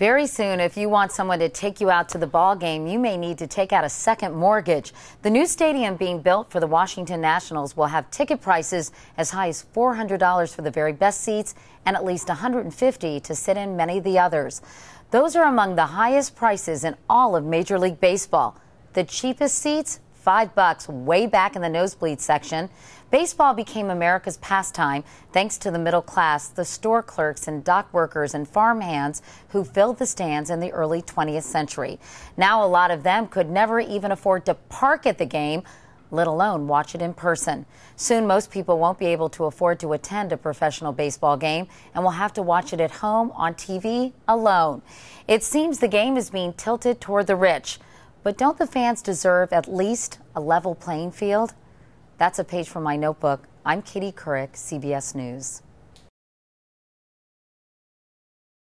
Very soon, if you want someone to take you out to the ball game, you may need to take out a second mortgage. The new stadium being built for the Washington Nationals will have ticket prices as high as $400 for the very best seats and at least 150 dollars to sit in many of the others. Those are among the highest prices in all of Major League Baseball. The cheapest seats five bucks way back in the nosebleed section. Baseball became America's pastime thanks to the middle class, the store clerks and dock workers and farmhands who filled the stands in the early 20th century. Now, a lot of them could never even afford to park at the game, let alone watch it in person. Soon, most people won't be able to afford to attend a professional baseball game and will have to watch it at home on TV alone. It seems the game is being tilted toward the rich. But don't the fans deserve at least a level playing field? That's a page from my notebook. I'm Katie Couric, CBS News.